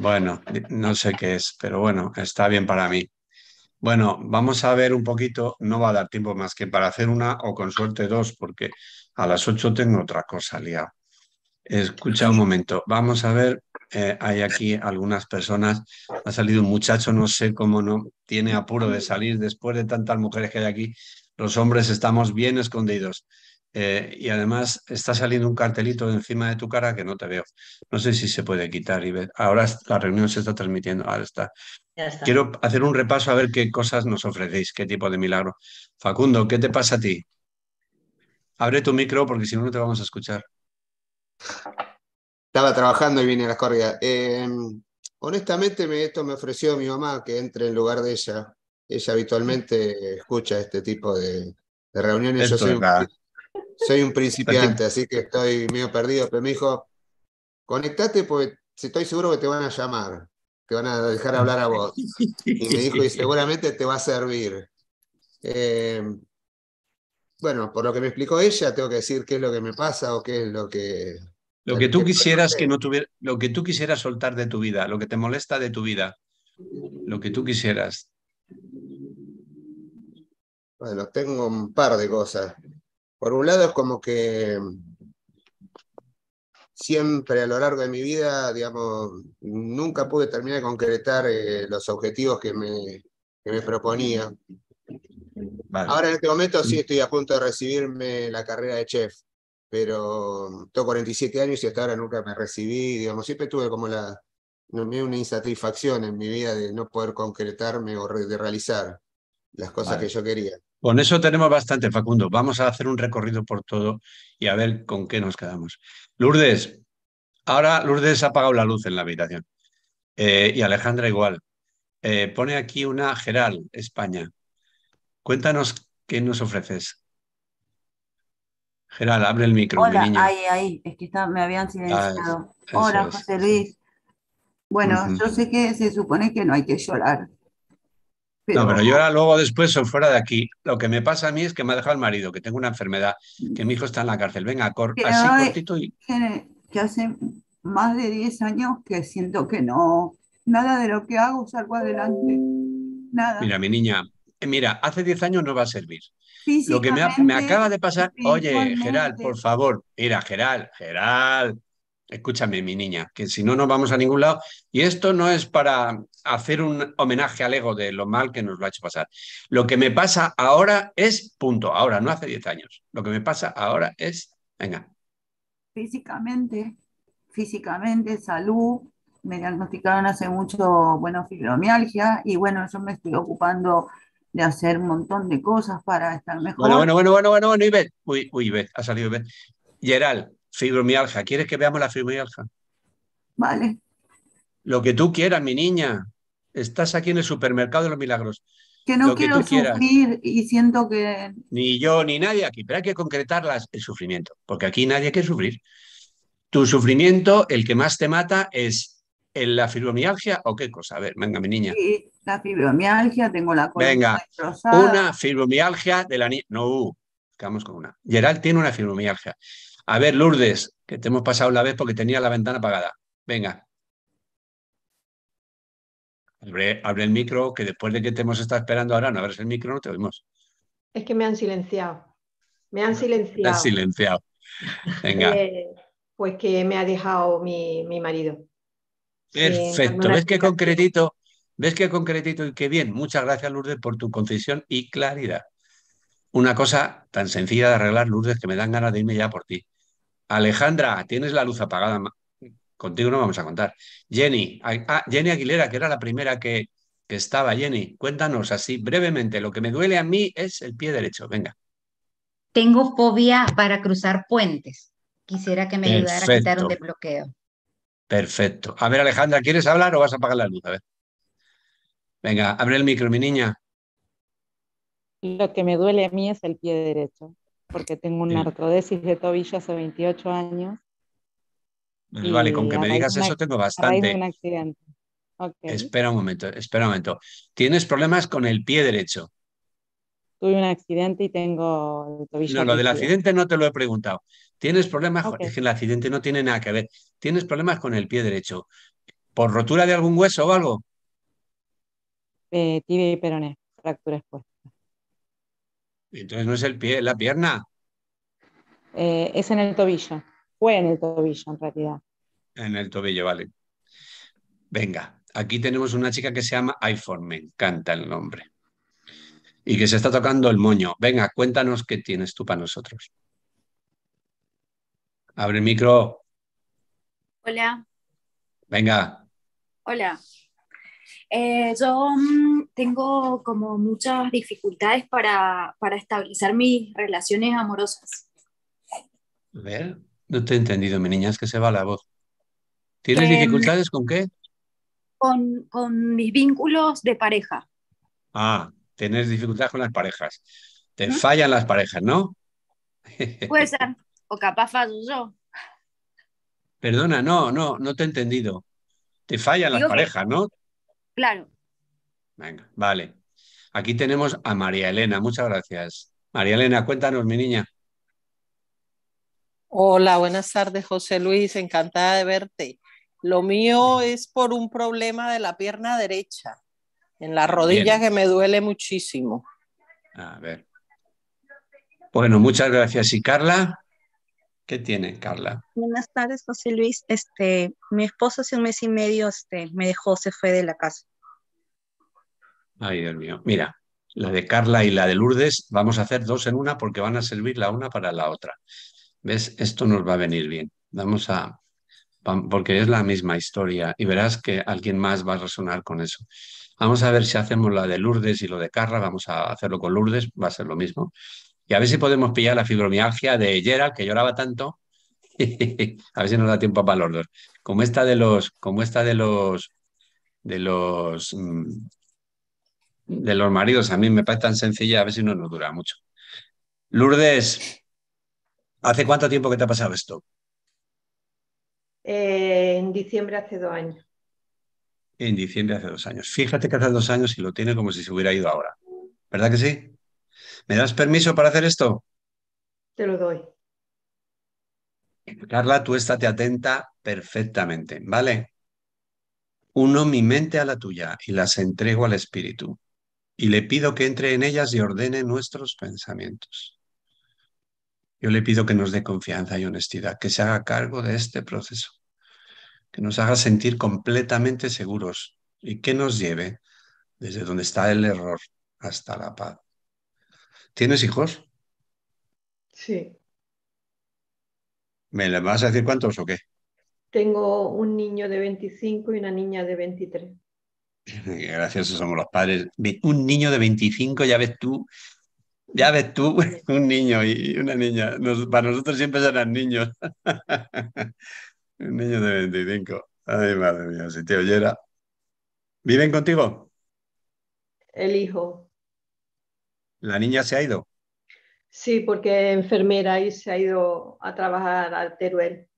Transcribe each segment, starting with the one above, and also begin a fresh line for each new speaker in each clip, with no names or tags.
Bueno, no sé qué es, pero bueno, está bien para mí. Bueno, vamos a ver un poquito, no va a dar tiempo más que para hacer una o con suerte dos, porque a las ocho tengo otra cosa liada. Escucha un momento, vamos a ver, eh, hay aquí algunas personas, ha salido un muchacho, no sé cómo no, tiene apuro de salir después de tantas mujeres que hay aquí, los hombres estamos bien escondidos. Eh, y además está saliendo un cartelito encima de tu cara que no te veo. No sé si se puede quitar y Ahora la reunión se está transmitiendo, ahora está. Quiero hacer un repaso a ver qué cosas nos ofrecéis, qué tipo de milagro. Facundo, ¿qué te pasa a ti? Abre tu micro porque si no, no te vamos a escuchar.
Estaba trabajando y vine a las corridas. Eh, honestamente, esto me ofreció mi mamá que entre en lugar de ella. Ella habitualmente escucha este tipo de, reuniones. Yo soy un principiante, así que estoy medio perdido, pero me dijo, conectate porque estoy seguro que te van a llamar, te van a dejar hablar a vos.
Y me dijo, y
seguramente te va a servir. Eh, bueno, por lo que me explicó ella, tengo que decir qué es lo que me pasa o qué es lo que... Lo que tú quisieras
que no tuviera, lo que tú quisieras soltar de tu vida, lo que te molesta de tu vida, lo que tú quisieras.
Bueno, tengo un par de cosas. Por un lado es como que siempre a lo largo de mi vida, digamos, nunca pude terminar de concretar eh, los objetivos que me, me proponía. Ahora en este momento sí mm. estoy a punto de recibirme la carrera de chef, pero tengo 47 años y hasta ahora nunca me recibí, digamos, siempre tuve como la una insatisfacción en mi vida de no poder concretarme o de realizar las cosas que yo quería.
Con eso tenemos bastante, Facundo. Vamos a hacer un recorrido por todo y a ver con qué nos quedamos. Lourdes, ahora Lourdes ha apagado la luz en la habitación. Eh, y Alejandra igual. Eh, pone aquí una Geral, España. Cuéntanos qué nos ofreces. Geral, abre el micro. Hola, mi niña. ahí,
ahí, es que me habían silenciado. Ah, Hola, José Luis. Bueno, yo sé que se supone que no hay que llorar, no, pero yo ahora
luego después soy fuera de aquí. Lo que me pasa a mí es que me ha dejado el marido, que tengo una enfermedad, que mi hijo está en la cárcel. Venga, así
cortito y... Que hace más de 10 años que siento que no, nada de lo que hago salgo adelante. Nada. Mira,
mi niña, eh, mira, hace 10 años no va a servir.
Lo que me, acaba de pasar, oye, Geral
por favor, mira, Geral Geral Escúchame, mi niña, que si no, no vamos a ningún lado. Y esto no es para hacer un homenaje al ego de lo mal que nos lo ha hecho pasar. Lo que me pasa ahora es, punto, ahora, no hace 10 años. Lo que me pasa ahora es, venga.
Físicamente, físicamente, salud. Me diagnosticaron hace mucho, bueno, fibromialgia. Y bueno, eso me estoy ocupando de hacer un montón de cosas para estar mejor. Bueno, bueno, bueno, bueno, bueno, bueno, Ivette.
Uy, uy, ha salido Ivette. Geral, Fibromialgia. ¿Quieres que veamos la fibromialgia? Vale. Lo que tú quieras, mi niña. Estás aquí en el supermercado de los milagros. Que no quiero sufrir
y siento que...
Ni yo ni nadie aquí, pero hay que concretar el sufrimiento, porque aquí nadie quiere sufrir. Tu sufrimiento, el que más te mata es la fibromialgia o qué cosa? A ver, venga, mi niña.
la fibromialgia, tengo la cosa. Venga, una
fibromialgia de la niña. No, quedamos con una. Gerald tiene una fibromialgia. A ver, Lourdes, que te hemos pasado la vez porque tenía la ventana apagada. Venga. Abre, el micro, que después de que te hemos estado esperando ahora, no abres el micro, no te oímos.
Es que me han silenciado. Me han silenciado. Me han
silenciado. Venga.
Eh, pues que me ha dejado mi, mi marido.
Perfecto. ¿Ves qué concretito? ¿Ves qué concretito y qué bien? Muchas gracias, Lourdes, por tu concisión y claridad. Una cosa tan sencilla de arreglar, Lourdes, que me dan ganas de irme ya por ti. Alejandra, tienes la luz apagada. Contigo no vamos a contar. Jenny, Jenny Aguilera, que era la primera que, que estaba. Jenny, cuéntanos así brevemente. Lo que me duele a mí es el pie derecho. Venga.
Tengo fobia para cruzar puentes. Quisiera que me ayudara a quitar un desbloqueo.
Perfecto. A ver, Alejandra, ¿quieres hablar o vas a apagar la luz? A ver. Venga, abre el micro, mi niña.
Lo que me duele a mí es el pie derecho porque tengo una artrodesis de tobillo hace 28 años.
Eh, vale, con que me digas eso tengo bastante. Un
accidente. Espera
un momento, espera un momento. ¿Tienes problemas con el pie derecho?
Tuve un accidente y tengo el tobillo. No, lo del accidente
no te lo he preguntado. ¿Tienes problemas? Es que el accidente no tiene nada que ver. ¿Tienes problemas con el pie derecho? ¿Por rotura de algún hueso o algo?
Eh, tibia y peroné, fractura expuesta.
Entonces no es el pie, la pierna.
Eh, es en el tobillo. Fue en el tobillo, en realidad.
En el tobillo, vale. Venga, aquí tenemos una chica que se llama iPhone, me encanta el nombre. Y que se está tocando el moño. Venga, cuéntanos qué tienes tú para nosotros. Abre el micro. Hola. Venga.
Hola. Eh, yo mm, tengo como muchas dificultades para, para estabilizar mis relaciones amorosas.
A ver, no te he entendido, mi niña, es que se va la voz. ¿Tienes em, dificultades con qué?
Con, con, mis vínculos de pareja.
Ah, tienes dificultades con las parejas. Te fallan las parejas, ¿no? ser,
o capaz
fallo yo.
Perdona, no, no, no te he entendido. Te fallan las parejas, ¿no? Venga, vale. Aquí tenemos a María Elena, muchas gracias. María Elena, cuéntanos, mi niña.
Hola, buenas tardes, José Luis, encantada de verte. Lo mío es por un problema de la pierna derecha, en la rodilla que me duele muchísimo.
A ver. Bueno, muchas gracias. ¿Y Carla? ¿Qué tiene, Carla?
Buenas tardes, José Luis. Este, mi esposo hace un mes y medio este, me dejó, se fue de la casa.
Ay, Dios mío. Mira, la de Carla y la de Lourdes, vamos a hacer dos en una porque van a servir la una para la otra. ¿Ves? Esto nos va a venir bien. Vamos a. Porque es la misma historia y verás que alguien más va a resonar con eso. Vamos a ver si hacemos la de Lourdes y lo de Carla. Vamos a hacerlo con Lourdes, va a ser lo mismo. Y a ver si podemos pillar la fibromialgia de Yera, que lloraba tanto. a ver si nos da tiempo para los dos. Como esta de los, como esta de los, de los, mm, de los maridos, a mí me parece tan sencilla, a ver si no nos dura mucho. Lourdes, ¿hace cuánto tiempo que te ha pasado esto?
Eh, en diciembre hace dos años.
En diciembre hace dos años. Fíjate que hace dos años y lo tiene como si se hubiera ido ahora. ¿Verdad que sí? ¿Me das permiso para hacer esto? Te lo doy. Carla, tú estate atenta perfectamente, ¿vale? Uno mi mente a la tuya y las entrego al Espíritu y le pido que entre en ellas y ordene nuestros pensamientos. Yo le pido que nos dé confianza y honestidad, que se haga cargo de este proceso, que nos haga sentir completamente seguros y que nos lleve desde donde está el error hasta la paz. ¿Tienes hijos? Sí. ¿Me vas a decir cuántos o qué?
Tengo un niño de 25 y una niña de 23.
Gracias, somos los padres. Un niño de 25, ya ves tú, ya ves tú, un niño y una niña. para nosotros siempre serán niños. un niño de 25. Ay, madre mía, si te oyera. ¿Viven contigo?
El hijo
la niña se ha ido.
Sí, porque enfermera y se ha ido a trabajar a Teruel.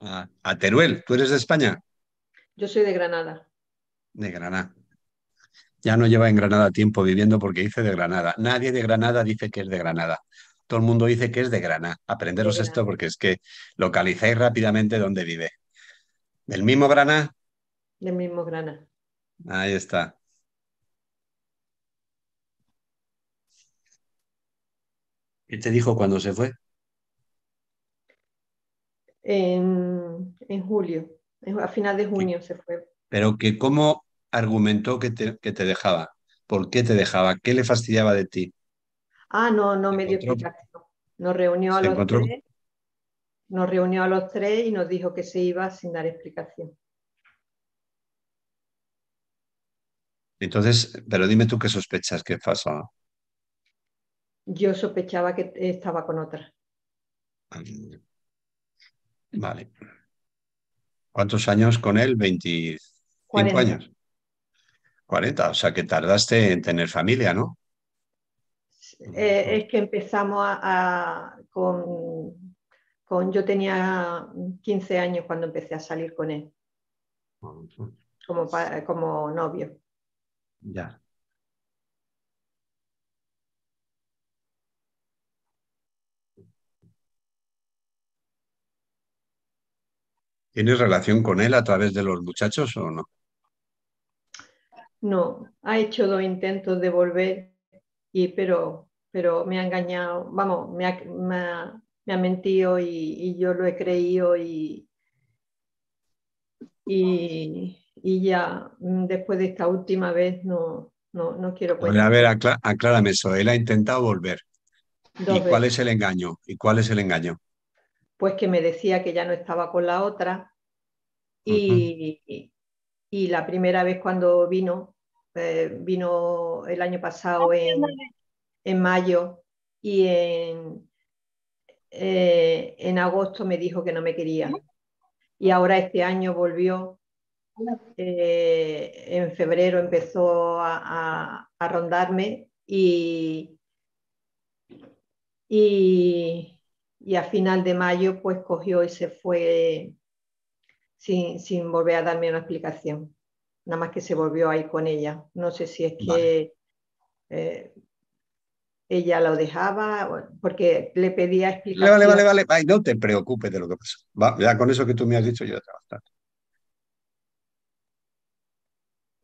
a Teruel, ¿tú eres de España?
Yo soy de Granada.
De Granada. Ya no lleva en Granada tiempo viviendo porque dice de Granada. Nadie de Granada dice que es de Granada. Todo el mundo dice que es de Granada. Aprenderos esto porque es que localizáis rápidamente dónde vive. ¿Del mismo Granada?
Del mismo Granada.
Ahí está. ¿Qué te dijo cuando se fue?
En, julio, a final de junio se fue.
Pero que cómo argumentó que te, que te, dejaba, por qué te dejaba, qué le fastidiaba de ti.
Ah, no, no me dio explicación. Nos reunió a los tres, reunió a los tres y nos dijo que se iba sin dar explicación.
Entonces, pero dime tú qué sospechas que pasó
yo sospechaba que estaba con otra.
Vale. ¿Cuántos años con él? ¿25 años? 40, o sea que tardaste en tener familia, ¿no?
Eh, es que empezamos con, yo tenía 15 años cuando empecé a salir con él, como, como novio.
Ya. ¿Tienes relación con él a través de los muchachos o no?
No, ha hecho dos intentos de volver, y, pero, pero me ha engañado, vamos, me ha, mentido y, yo lo he creído y, y, ya mm, después de esta última vez no, no, quiero... Pues, a ver,
aclárame eso, él ha intentado volver.
¿Y cuál es
el engaño? ¿Y cuál es el engaño?
pues que me decía que ya no estaba con la otra. Y, la primera vez cuando vino, eh, vino el año pasado en, mayo y en, eh, en agosto me dijo que no me quería. Y ahora este año volvió eh, en febrero empezó a, rondarme y, y a final de mayo pues cogió y se fue sin, volver a darme una explicación. Nada más que se volvió ahí con ella. No sé si es que eh, ella lo dejaba, porque le pedía explicación. Vale, vale, vale, vale.
no te preocupes de lo que pasó. ya con eso que tú me has dicho, yo ya bastante.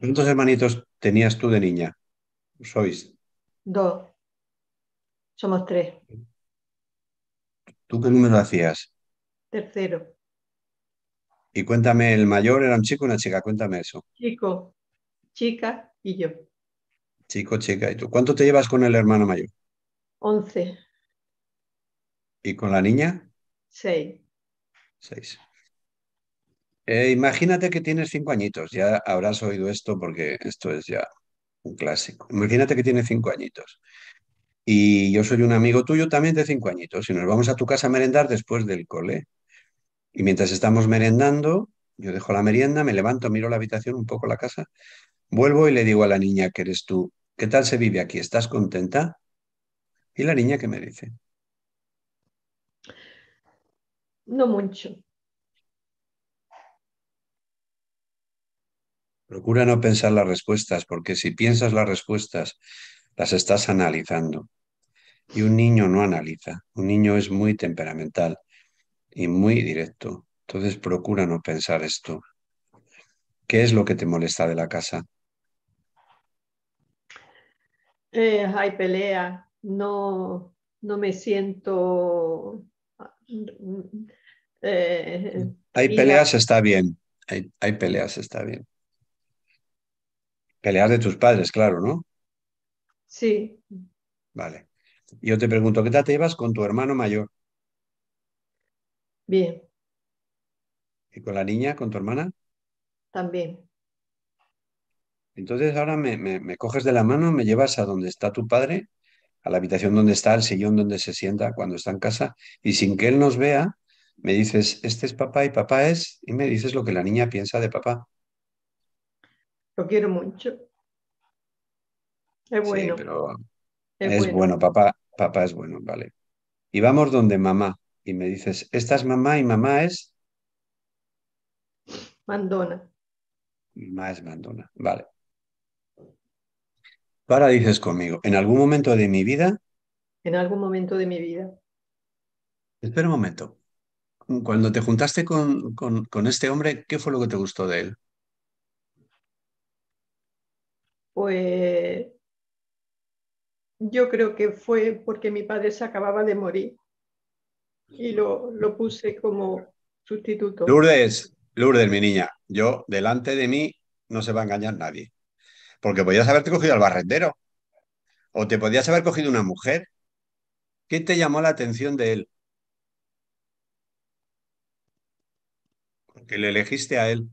¿Cuántos hermanitos tenías tú de niña? ¿Sois?
Dos. Somos tres.
¿Tú qué número hacías?
Tercero.
Y cuéntame, ¿el mayor era un chico o una chica? Cuéntame eso.
Chico, chica y yo.
Chico, chica y tú. ¿Cuánto te llevas con el hermano mayor?
Once.
¿Y con la niña? Seis. Seis. Eh, imagínate que tienes cinco añitos. Ya habrás oído esto porque esto es ya un clásico. Imagínate que tienes cinco añitos y yo soy un amigo tuyo también de cinco añitos y nos vamos a tu casa a merendar después del cole. Y mientras estamos merendando, yo dejo la merienda, me levanto, miro la habitación, un poco la casa, vuelvo y le digo a la niña que eres tú, ¿qué tal se vive aquí? ¿Estás contenta? Y la niña qué me dice.
No mucho.
Procura no pensar las respuestas, porque si piensas las respuestas, las estás analizando. Y un niño no analiza, un niño es muy temperamental y muy directo. Entonces procura no pensar esto. ¿Qué es lo que te molesta de la casa?
Eh, hay pelea, no, no me siento... Eh, hay peleas,
está bien. Hay, hay peleas, está bien. Peleas de tus padres, claro, ¿no? Sí. Vale yo te pregunto, ¿qué tal te llevas con tu hermano mayor? Bien. ¿Y con la niña, con tu hermana? También. Entonces ahora me, coges de la mano, me llevas a donde está tu padre, a la habitación donde está, al sillón donde se sienta cuando está en casa, y sin que él nos vea, me dices, este es papá y papá es, y me dices lo que la niña piensa de papá.
Lo quiero mucho. Es bueno. Sí, pero es, bueno.
papá, papá es bueno, vale. Y vamos donde mamá, y me dices, esta es mamá y mamá es...
Mandona.
Mamá es mandona, vale. Para dices conmigo, en algún momento de mi vida...
En algún momento de mi vida.
Espera un momento. Cuando te juntaste con, con este hombre, ¿qué fue lo que te gustó de él?
Pues yo creo que fue porque mi padre se acababa de morir y lo, lo puse como sustituto.
Lourdes, Lourdes, mi niña, yo delante de mí no se va a engañar nadie. Porque podías haberte cogido al barrendero. O te podías haber cogido una mujer. ¿Qué te llamó la atención de él? Porque le elegiste a él.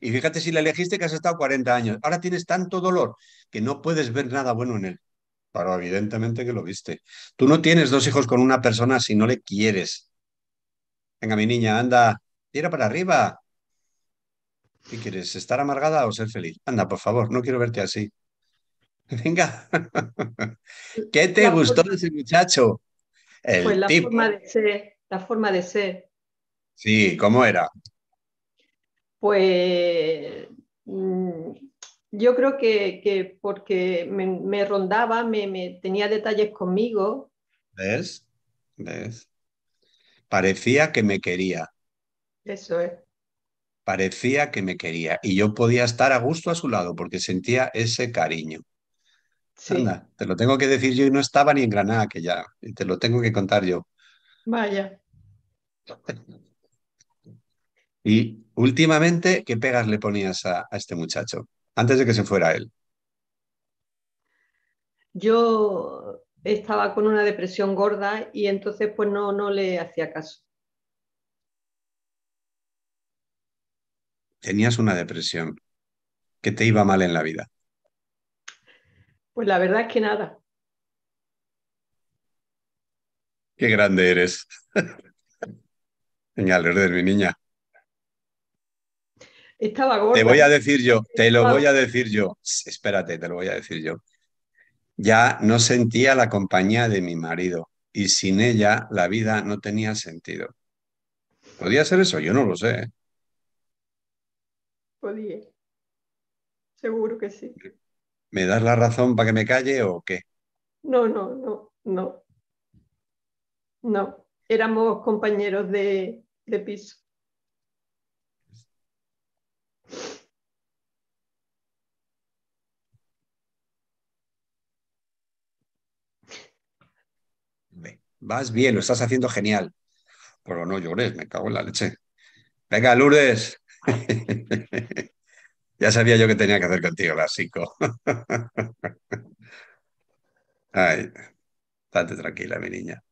Y fíjate si le elegiste que has estado 40 años. Ahora tienes tanto dolor que no puedes ver nada bueno en él. Pero evidentemente que lo viste. Tú no tienes dos hijos con una persona si no le quieres. Venga, mi niña, anda, tira para arriba. ¿Qué quieres? ¿Estar amargada o ser feliz? Anda, por favor, no quiero verte así. Venga. ¿Qué te gustó de ese muchacho? pues la forma
de ser, la forma de ser.
Sí, ¿cómo era?
Pues mm, yo creo que, que porque me, rondaba, me, tenía detalles conmigo.
¿Ves? ¿Ves? Parecía que me quería. Eso es. Parecía que me quería y yo podía estar a gusto a su lado porque sentía ese cariño. Sí. Anda, te lo tengo que decir yo y no estaba ni en Granada que ya, te lo tengo que contar yo. Vaya. y últimamente, ¿qué pegas le ponías a este muchacho? antes de que se fuera él?
Yo estaba con una depresión gorda y entonces pues no, no le hacía caso.
Tenías una depresión que te iba mal en la vida.
Pues la verdad es que nada.
Qué grande eres. señal de mi niña.
Estaba Te voy a decir yo,
te lo voy a decir yo. Espérate, te lo voy a decir yo. Ya no sentía la compañía de mi marido y sin ella la vida no tenía sentido. ¿Podía ser eso? Yo no lo sé.
Podía. Seguro que sí.
¿Me das la razón para que me calle o qué?
No, no, no, no. No. Éramos compañeros de, de piso.
vas bien, lo estás haciendo genial. Pero no llores, me cago en la leche. Venga, Lourdes. ya sabía yo que tenía que hacer contigo la Ay, date tranquila, mi niña.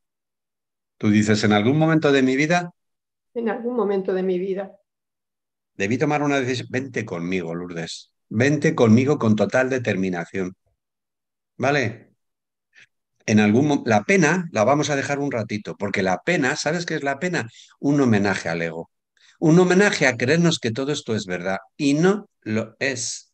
Tú dices, ¿en algún momento de mi vida?
En algún momento de mi vida.
Debí tomar una decisión. Vente conmigo, Lourdes. Vente conmigo con total determinación. ¿Vale? en algún la pena la vamos a dejar un ratito, porque la pena, ¿sabes qué es la pena? Un homenaje al ego. Un homenaje a creernos que todo esto es verdad y no lo es.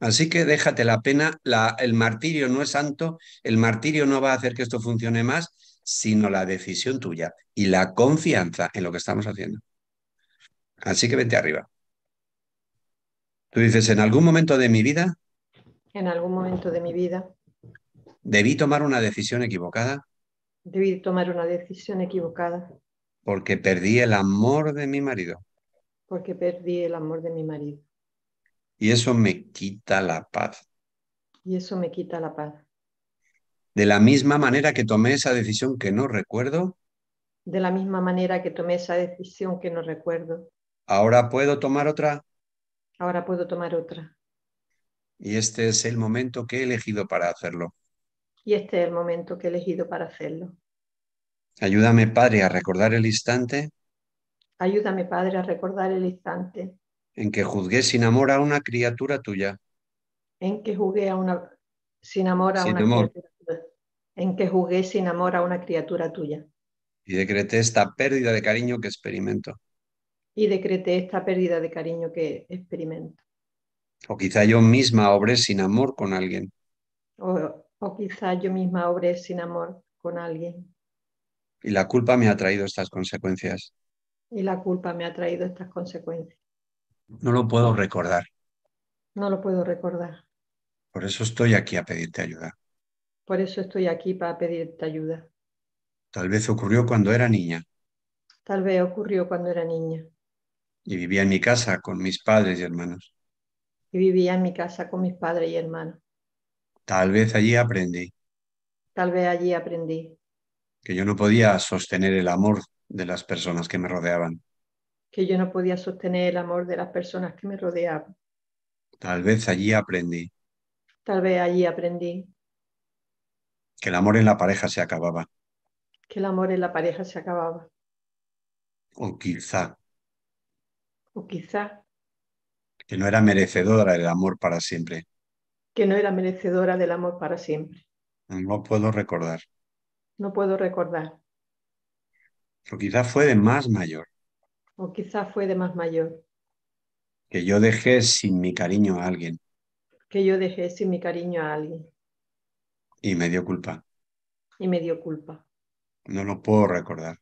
Así que déjate la pena, la, el martirio no es santo, el martirio no va a hacer que esto funcione más, sino la decisión tuya y la confianza en lo que estamos haciendo. Así que vente arriba. Tú dices, en algún momento de mi vida.
En algún momento de mi vida
¿Debí tomar una decisión equivocada?
Debí tomar una decisión equivocada.
Porque perdí el amor de mi marido.
Porque perdí el amor de mi marido.
Y eso me quita la paz.
Y eso me quita la paz.
De la misma manera que tomé esa decisión que no recuerdo.
De la misma manera que tomé esa decisión que no recuerdo.
Ahora puedo tomar otra.
Ahora puedo tomar otra.
Y este es el momento que he elegido para hacerlo
y este es el momento que he elegido para hacerlo.
Ayúdame, Padre, a recordar el instante.
Ayúdame, Padre, a recordar el instante.
En que juzgué sin amor a una criatura tuya.
En que jugué a una sin amor a una criatura tuya. En que jugué sin amor a una criatura tuya.
Y decreté esta pérdida de cariño que experimento.
Y decreté esta pérdida de cariño que experimento.
O quizá yo misma obré sin amor con alguien.
O o quizás yo misma obré sin amor con alguien.
Y la culpa me ha traído estas consecuencias.
Y la culpa me ha traído estas consecuencias.
No lo puedo recordar.
No lo puedo recordar.
Por eso estoy aquí a pedirte ayuda.
Por eso estoy aquí para pedirte ayuda.
Tal vez ocurrió cuando era niña.
Tal vez ocurrió cuando era niña.
Y vivía en mi casa con mis padres y hermanos.
Y vivía en mi casa con mis padres y hermanos.
Tal vez allí aprendí.
Tal vez allí aprendí.
Que yo no podía sostener el amor de las personas que me rodeaban.
Que yo no podía sostener el amor de las personas que me rodeaban.
Tal vez allí aprendí.
Tal vez allí aprendí.
Que el amor en la pareja se acababa.
Que el amor en la pareja se acababa.
O quizá.
O quizá.
Que no era merecedora el amor para siempre
que no era merecedora del amor para siempre.
No puedo recordar.
No puedo recordar.
O quizás fue de más mayor.
O quizá fue de más mayor.
Que yo dejé sin mi cariño a alguien.
Que yo dejé sin mi cariño a alguien.
Y me dio culpa.
Y me dio culpa.
No lo puedo recordar.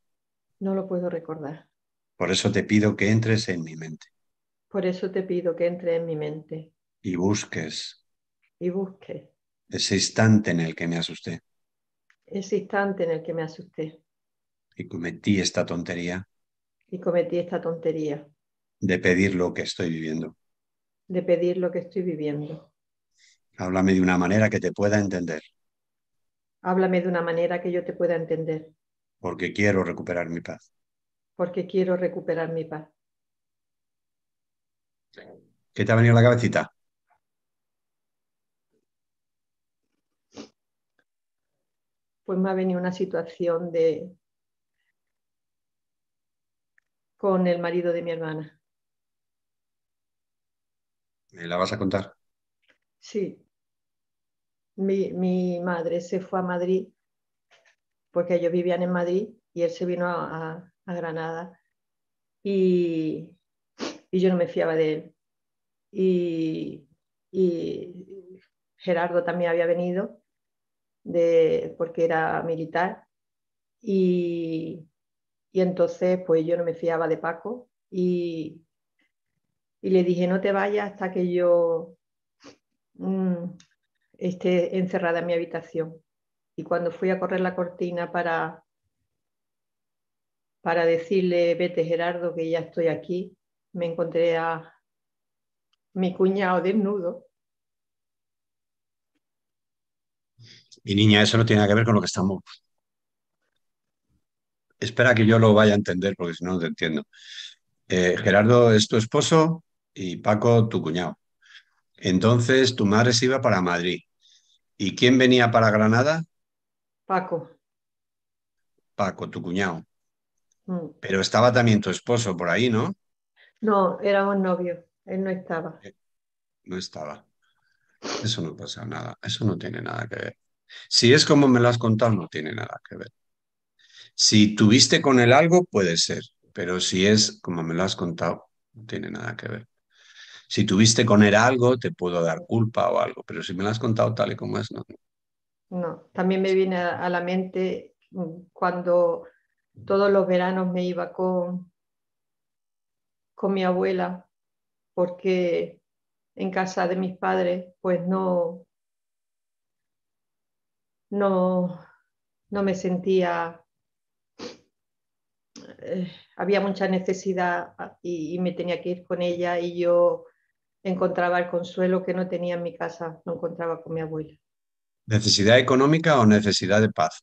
No lo puedo recordar.
Por eso te pido que entres en mi mente.
Por eso te pido que entres en mi mente.
Y busques
y busque.
Ese instante en el que me asusté.
Ese instante en el que me asusté.
Y cometí esta tontería.
Y cometí esta tontería.
De pedir lo que estoy viviendo.
De pedir lo que estoy viviendo.
Háblame de una manera que te pueda entender.
Háblame de una manera que yo te pueda entender.
Porque quiero recuperar mi paz.
Porque quiero recuperar mi paz.
¿Qué te ha venido a la cabecita?
pues me ha venido una situación de con el marido de mi hermana.
¿Me la vas a contar?
Sí. Mi, madre se fue a Madrid porque ellos vivían en Madrid y él se vino a, Granada y, y, yo no me fiaba de él. Y, y Gerardo también había venido de, porque era militar. Y, y entonces, pues yo no me fiaba de Paco y, y le dije, no te vayas hasta que yo mm, esté encerrada en mi habitación. Y cuando fui a correr la cortina para, para decirle, vete Gerardo, que ya estoy aquí, me encontré a mi cuñado desnudo
Y niña, eso no tiene que ver con lo que estamos. Espera que yo lo vaya a entender, porque si no, no te entiendo. Eh, Gerardo es tu esposo y Paco tu cuñado. Entonces, tu madre se iba para Madrid. ¿Y quién venía para Granada? Paco. Paco, tu cuñado. Mm. Pero estaba también tu esposo por ahí, ¿no?
No, era un novio. Él no estaba. Eh,
no estaba. Eso no pasa nada. Eso no tiene nada que ver. Si es como me lo has contado, no tiene nada que ver. Si tuviste con él algo, puede ser, pero si es como me lo has contado, no tiene nada que ver. Si tuviste con él algo, te puedo dar culpa o algo, pero si me lo has contado tal y como
es, no.
No, también me viene a la mente mm, cuando todos los veranos me iba con, con mi abuela, porque en casa de mis padres, pues no, no, no me sentía, eh, había mucha necesidad ah, y, y, me tenía que ir con ella y yo encontraba el consuelo que no tenía en mi casa, no encontraba con mi abuela.
¿Necesidad económica o necesidad de paz?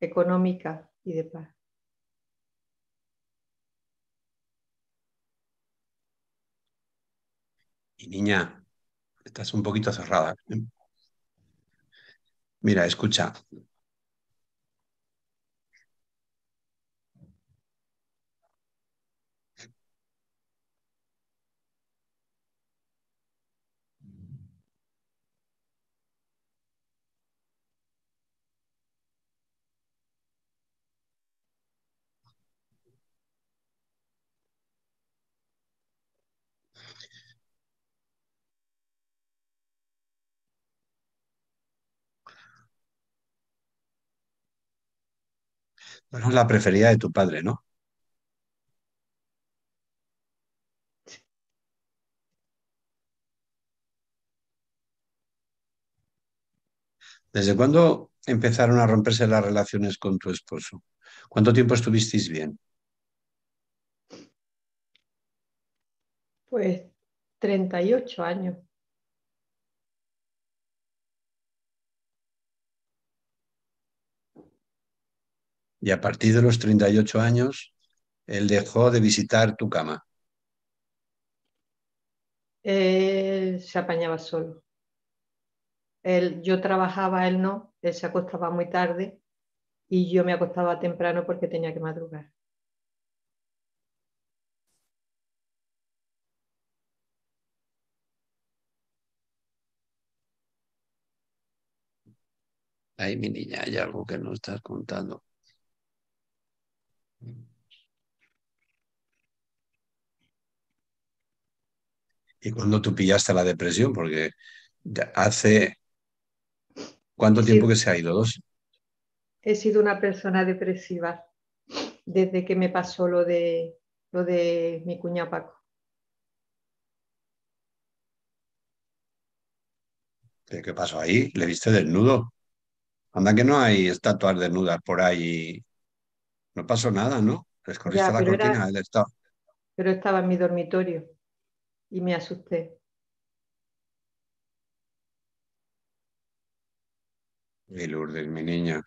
Económica y de paz.
Y niña, estás un poquito cerrada. ¿eh? Mira, escucha, Bueno, la preferida de tu padre, ¿no? ¿Desde cuándo empezaron a romperse las relaciones con tu esposo? ¿Cuánto tiempo estuvisteis bien?
Pues 38 años.
y a partir de los 38 años, él dejó de visitar tu cama.
se apañaba solo. Él, yo trabajaba, él no, él se acostaba muy tarde y yo me acostaba temprano porque tenía que madrugar.
Ay, mi niña, hay algo que no estás contando. ¿Y cuando tú pillaste la depresión? Porque hace... ¿Cuánto tiempo que se ha ido? ¿Dos?
He sido una persona depresiva desde que me pasó lo de, lo de mi cuñado Paco.
¿Qué pasó ahí? ¿Le viste desnudo? Anda que no hay estatuas desnudas por ahí no pasó nada, ¿no? Escorriste la cortina, él
Pero estaba en mi dormitorio y me asusté.
El orden, mi niña.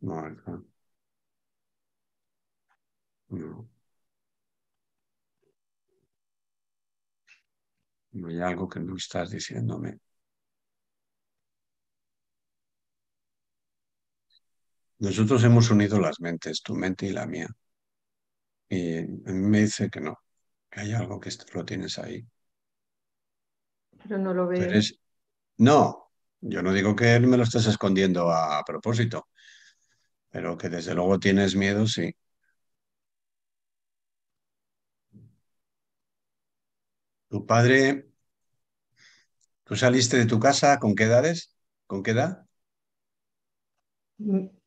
no No. No hay algo que no estás diciéndome. Nosotros hemos unido las mentes, tu mente y la mía. Y me dice que no, que hay algo que lo tienes ahí.
Pero no lo veo.
No, yo no digo que él me lo estés escondiendo a propósito, pero que desde luego tienes miedo, sí. Tu padre, tú saliste de tu casa, ¿con qué edades? ¿Con qué edad?
Mm,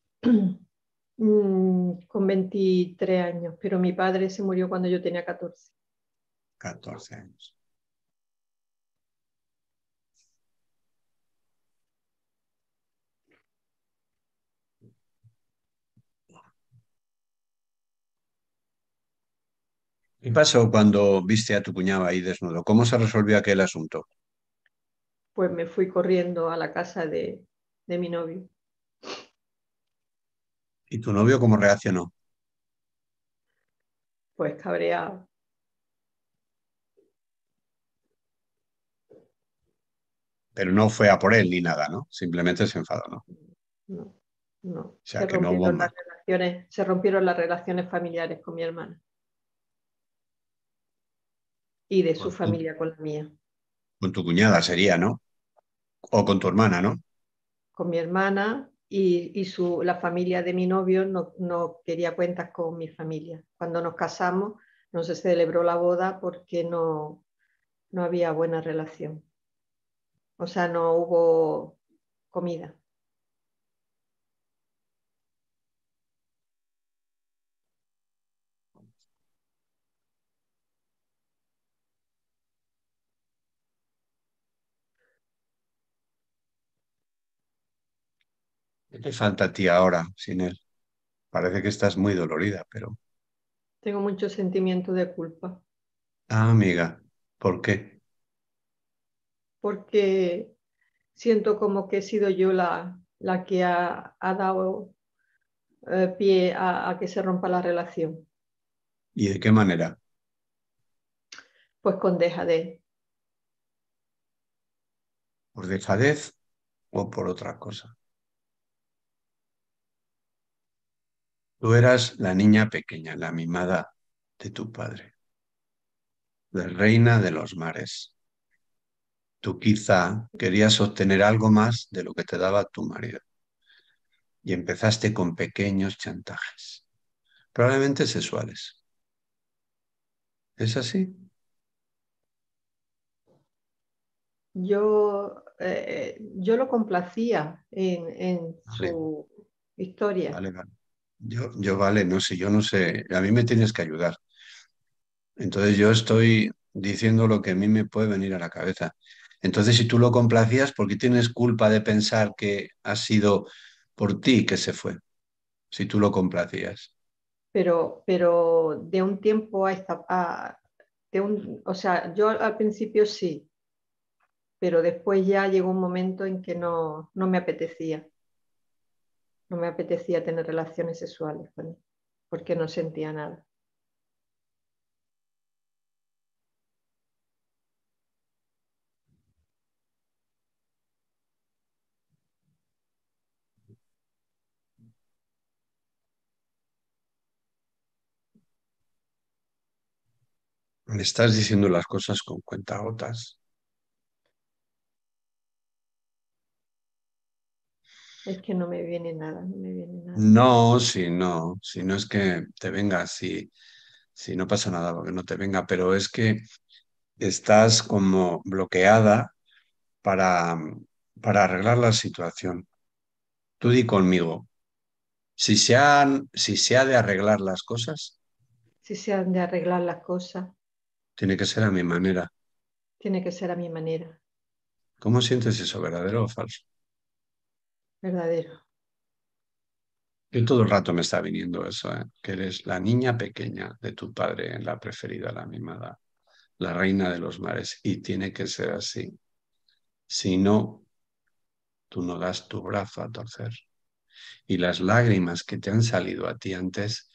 Mm, con 23 años, pero mi padre se murió cuando yo tenía 14. 14 años.
¿Qué pasó cuando viste a tu cuñado ahí desnudo? ¿Cómo se resolvió aquel asunto?
Pues me fui corriendo a la casa de mi novio.
¿Y tu novio cómo reaccionó?
Pues cabreado.
Pero no fue a por él ni nada, ¿no? Simplemente se enfadó, ¿no?
No, O sea, se, que rompieron no las relaciones, se rompieron las relaciones familiares con mi hermana. Y de su familia con la mía.
Con tu cuñada sería, ¿no? O con tu hermana, ¿no?
Con mi hermana, y, su, la familia de mi novio no, quería cuentas con mi familia. Cuando nos casamos no se celebró la boda porque no, no había buena relación. O sea, no hubo comida.
te falta a ti ahora sin él? Parece que estás muy dolorida, pero...
Tengo mucho sentimiento de culpa.
Ah, amiga, ¿por qué?
Porque siento como que he sido yo la, la que ha, dado eh, pie a, a que se rompa la relación.
¿Y de qué manera?
Pues con dejadez.
¿Por dejadez o por otra cosa? Tú eras la niña pequeña, la mimada de tu padre, la reina de los mares. Tú quizá querías obtener algo más de lo que te daba tu marido y empezaste con pequeños chantajes, probablemente sexuales. ¿Es así?
Yo, eh, yo lo complacía en, su historia.
Yo, vale, no sé, yo no sé, a mí me tienes que ayudar. Entonces yo estoy diciendo lo que a mí me puede venir a la cabeza. Entonces, si tú lo complacías, ¿por qué tienes culpa de pensar que ha sido por ti que se fue? Si tú lo complacías.
Pero, pero de un tiempo a esta, de un, o sea, yo al principio sí, pero después ya llegó un momento en que no, no me apetecía. No me apetecía tener relaciones sexuales porque no sentía nada.
¿Me estás diciendo las cosas con cuentagotas.
Es que no me viene nada, no me viene nada.
No, si no, si no es que te venga, si, si no pasa nada porque no te venga, pero es que estás como bloqueada para, para arreglar la situación. Tú di conmigo, si se, han, si se ha de arreglar las cosas.
Si se han de arreglar las cosas.
Tiene que ser a mi manera.
Tiene que ser a mi manera.
¿Cómo sientes eso, verdadero o falso? verdadero. Yo todo el rato me está viniendo eso, ¿eh? que eres la niña pequeña de tu padre, la preferida, la mimada, la reina de los mares, y tiene que ser así. Si no, tú no das tu brazo a torcer. Y las lágrimas que te han salido a ti antes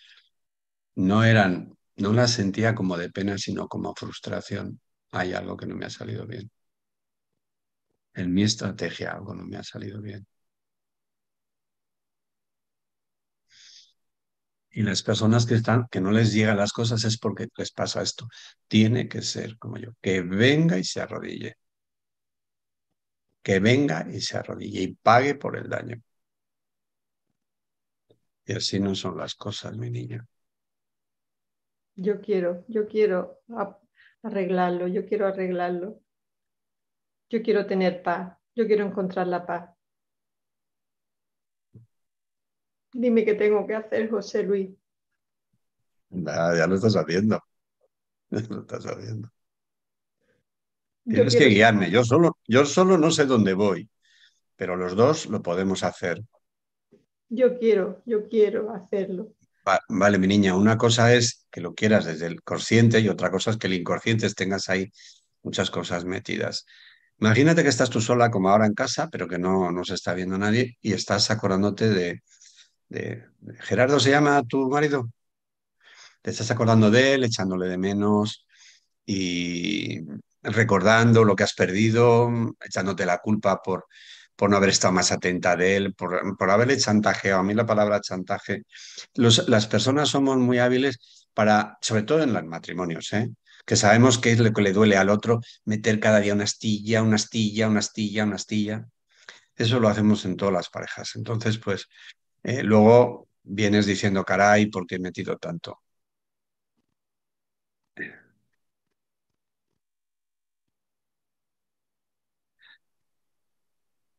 no eran, no las sentía como de pena, sino como frustración. Hay algo que no me ha salido bien. En mi estrategia algo no me ha salido bien Y las personas que están, que no les llegan las cosas es porque les pasa esto. Tiene que ser como yo, que venga y se arrodille. Que venga y se arrodille y pague por el daño. Y así no son las cosas, mi niña.
Yo quiero, yo quiero arreglarlo, yo quiero arreglarlo. Yo quiero tener paz, yo quiero encontrar la paz. Dime qué tengo que hacer, José Luis.
ya lo estás haciendo. Ya lo estás haciendo. Tienes que guiarme. Yo solo, yo solo no sé dónde voy, pero los dos lo podemos hacer.
Yo quiero, yo quiero hacerlo.
vale, mi niña, una cosa es que lo quieras desde el consciente y otra cosa es que el inconsciente tengas ahí muchas cosas metidas. Imagínate que estás tú sola como ahora en casa, pero que no, no se está viendo nadie y estás acordándote de, Gerardo se llama tu marido. Te estás acordando de él, echándole de menos y recordando lo que has perdido, echándote la culpa por, por no haber estado más atenta de él, por, haberle chantajeado. A mí la palabra chantaje. las personas somos muy hábiles para, sobre todo en los matrimonios, ¿eh? que sabemos que es lo que le duele al otro, meter cada día una astilla, una astilla, una astilla, una astilla. Eso lo hacemos en todas las parejas. Entonces, pues, eh, luego vienes diciendo, caray, ¿por qué he metido tanto?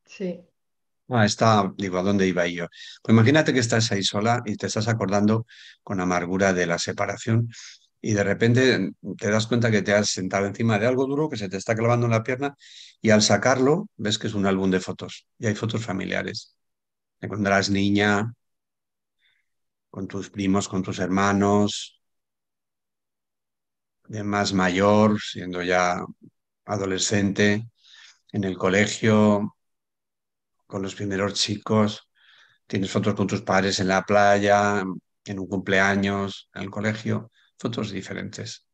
Sí. Ah, está, digo, ¿a dónde iba yo? Pues imagínate que estás ahí sola y te estás acordando con amargura de la separación y de repente te das cuenta que te has sentado encima de algo duro que se te está clavando en la pierna y al sacarlo ves que es un álbum de fotos y hay fotos familiares. Te cuando niña, con tus primos, con tus hermanos, de más mayor, siendo ya adolescente, en el colegio, con los primeros chicos, tienes fotos con tus padres en la playa, en un cumpleaños, en el colegio, fotos diferentes.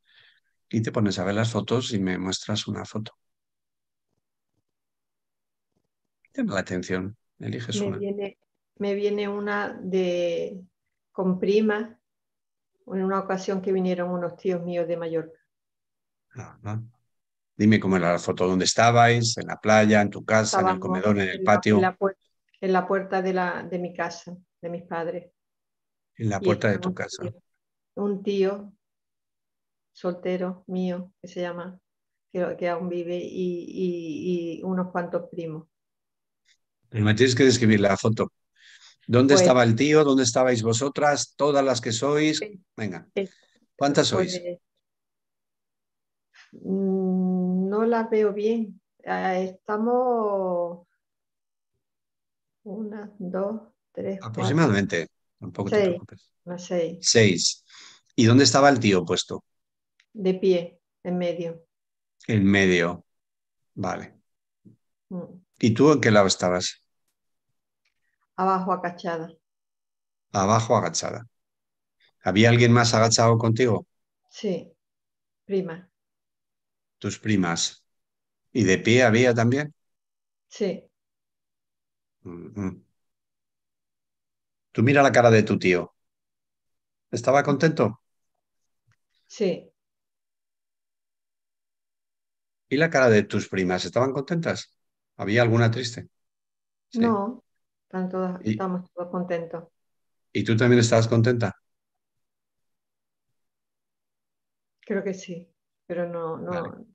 Y te pones a ver las fotos y me muestras una foto. Llama la atención
me Viene, una de con prima, en una ocasión que vinieron unos tíos míos de Mallorca.
Dime cómo era la foto, dónde estabais, en la playa, en tu casa, en el comedor, en el patio.
En la, puerta, de, la, de mi casa, de mis padres.
En la puerta de tu casa.
un tío soltero mío, que se llama, que, que aún vive, y unos cuantos primos.
Me tienes que describir la foto. ¿Dónde pues estaba el tío? ¿Dónde estabais vosotras? Todas las que sois. Venga. ¿Cuántas pues,
sois? Mm, no las veo bien. Ah, estamos una, dos, tres. Aproximadamente. Tampoco seis, te preocupes.
seis. ¿Y dónde estaba el tío puesto?
De pie, en medio.
En medio. Vale. Mm. ¿Y tú en qué lado estabas?
Abajo agachada.
Abajo agachada. ¿Había alguien más agachado contigo?
Sí, prima.
Tus primas. ¿Y de pie había también? Sí. Tú mira la cara de tu tío. ¿Estaba contento? Sí. ¿Y la cara de tus primas? ¿Estaban contentas? ¿Había alguna triste?
No estamos todos contentos.
¿Y tú también estabas contenta?
Creo que sí, pero no, no.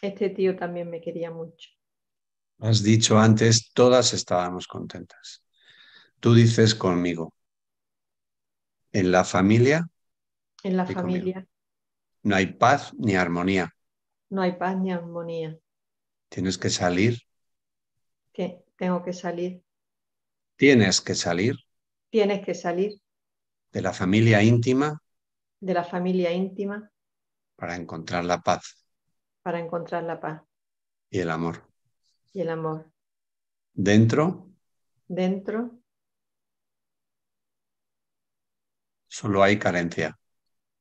Este tío también me quería mucho.
Has dicho antes, todas estábamos contentas. Tú dices conmigo. En la familia.
En la familia.
No hay paz ni armonía.
No hay paz ni armonía.
Tienes que salir.
¿Qué? Tengo que salir.
Tienes que salir.
Tienes que salir.
De la familia íntima.
De la familia íntima.
Para encontrar la paz.
Para encontrar la paz. Y el amor. Y el amor.
Dentro.
Dentro.
Solo hay carencia.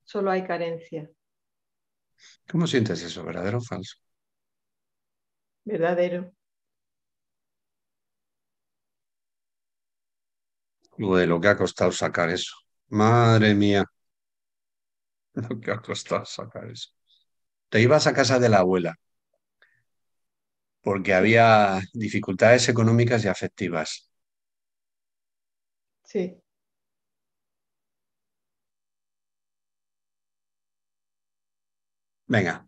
Solo hay carencia.
¿Cómo sientes eso, verdadero o falso?
verdadero.
de lo que ha costado sacar eso. Madre mía, lo que ha costado sacar eso. Te ibas a casa de la abuela porque había dificultades económicas y afectivas. Sí. Venga,